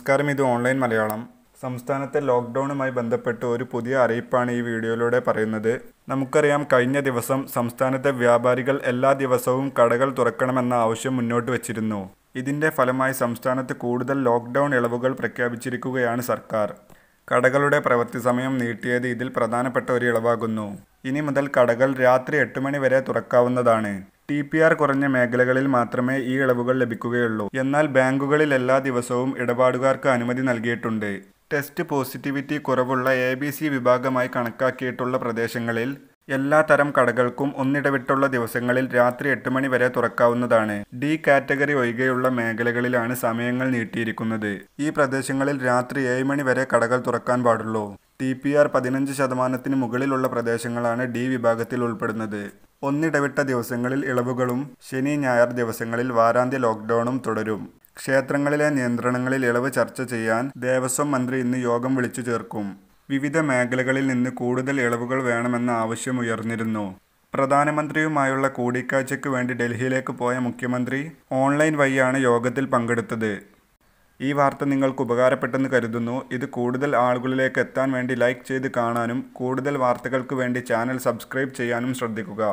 നമസ്കാരം ഇത് ഓൺലൈൻ മലയാളം സംസ്ഥാനത്തെ ലോക്ക്ഡൗണുമായി ബന്ധപ്പെട്ട് ഒരു പുതിയ അറിയിപ്പാണ് ഈ വീഡിയോയിലൂടെ പറയുന്നത് നമുക്കറിയാം കഴിഞ്ഞ ദിവസം സംസ്ഥാനത്തെ വ്യാപാരികൾ എല്ലാ ദിവസവും കടകൾ തുറക്കണമെന്ന ആവശ്യം മുന്നോട്ട് വച്ചിരുന്നു ഇതിൻ്റെ ഫലമായി സംസ്ഥാനത്ത് കൂടുതൽ ലോക്ക്ഡൗൺ ഇളവുകൾ പ്രഖ്യാപിച്ചിരിക്കുകയാണ് സർക്കാർ കടകളുടെ പ്രവൃത്തി സമയം നീട്ടിയത് ഇതിൽ പ്രധാനപ്പെട്ട ഒരു ഇളവാകുന്നു ഇനി മുതൽ കടകൾ രാത്രി എട്ട് മണി വരെ തുറക്കാവുന്നതാണ് ടി പി ആർ കുറഞ്ഞ മേഖലകളിൽ മാത്രമേ ഈ ഇളവുകൾ ലഭിക്കുകയുള്ളൂ എന്നാൽ ബാങ്കുകളിൽ എല്ലാ ദിവസവും ഇടപാടുകാർക്ക് അനുമതി നൽകിയിട്ടുണ്ട് ടെസ്റ്റ് പോസിറ്റിവിറ്റി കുറവുള്ള എ ബി സി വിഭാഗമായി കണക്കാക്കിയിട്ടുള്ള പ്രദേശങ്ങളിൽ എല്ലാ തരം കടകൾക്കും ഒന്നിടവിട്ടുള്ള ദിവസങ്ങളിൽ രാത്രി എട്ട് മണി വരെ തുറക്കാവുന്നതാണ് ഡി കാറ്റഗറി ഒഴികെയുള്ള മേഖലകളിലാണ് സമയങ്ങൾ നീട്ടിയിരിക്കുന്നത് ഈ പ്രദേശങ്ങളിൽ രാത്രി ഏഴ് മണി വരെ കടകൾ തുറക്കാൻ പാടുള്ളൂ ടി പി ആർ പതിനഞ്ച് ശതമാനത്തിന് മുകളിലുള്ള പ്രദേശങ്ങളാണ് ഡി വിഭാഗത്തിൽ ഉൾപ്പെടുന്നത് ഒന്നിടവിട്ട ദിവസങ്ങളിൽ ഇളവുകളും ശനി ഞായർ ദിവസങ്ങളിൽ വാരാന്ത്യ ലോക്ക്ഡൌണും തുടരും ക്ഷേത്രങ്ങളിലെ നിയന്ത്രണങ്ങളിൽ ഇളവ് ചർച്ച ചെയ്യാൻ ദേവസ്വം മന്ത്രി ഇന്ന് യോഗം വിളിച്ചു ചേർക്കും വിവിധ മേഖലകളിൽ നിന്ന് കൂടുതൽ ഇളവുകൾ വേണമെന്ന ആവശ്യം ഉയർന്നിരുന്നു പ്രധാനമന്ത്രിയുമായുള്ള കൂടിക്കാഴ്ചയ്ക്ക് വേണ്ടി ഡൽഹിയിലേക്ക് പോയ മുഖ്യമന്ത്രി ഓൺലൈൻ വഴിയാണ് യോഗത്തിൽ പങ്കെടുത്തത് ഈ വാർത്ത നിങ്ങൾക്ക് ഉപകാരപ്പെട്ടെന്ന് കരുതുന്നു ഇത് കൂടുതൽ ആളുകളിലേക്ക് എത്താൻ വേണ്ടി ലൈക്ക് ചെയ്ത് കാണാനും കൂടുതൽ വാർത്തകൾക്ക് വേണ്ടി ചാനൽ സബ്സ്ക്രൈബ് ചെയ്യാനും ശ്രദ്ധിക്കുക